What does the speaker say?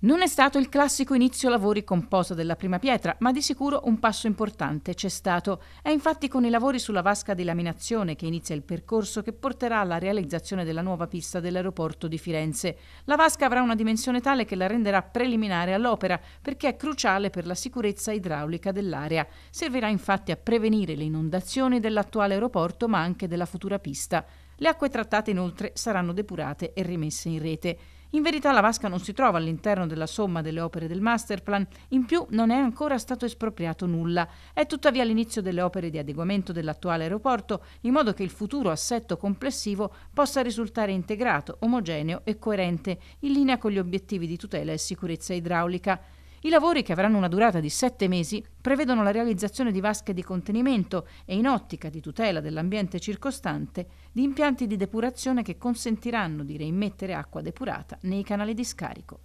Non è stato il classico inizio lavori composto della prima pietra, ma di sicuro un passo importante c'è stato. È infatti con i lavori sulla vasca di laminazione che inizia il percorso che porterà alla realizzazione della nuova pista dell'aeroporto di Firenze. La vasca avrà una dimensione tale che la renderà preliminare all'opera, perché è cruciale per la sicurezza idraulica dell'area. Servirà infatti a prevenire le inondazioni dell'attuale aeroporto, ma anche della futura pista. Le acque trattate inoltre saranno depurate e rimesse in rete. In verità la vasca non si trova all'interno della somma delle opere del masterplan, in più non è ancora stato espropriato nulla. È tuttavia l'inizio delle opere di adeguamento dell'attuale aeroporto, in modo che il futuro assetto complessivo possa risultare integrato, omogeneo e coerente, in linea con gli obiettivi di tutela e sicurezza idraulica. I lavori, che avranno una durata di sette mesi, prevedono la realizzazione di vasche di contenimento e, in ottica di tutela dell'ambiente circostante, di impianti di depurazione che consentiranno di reimmettere acqua depurata nei canali di scarico.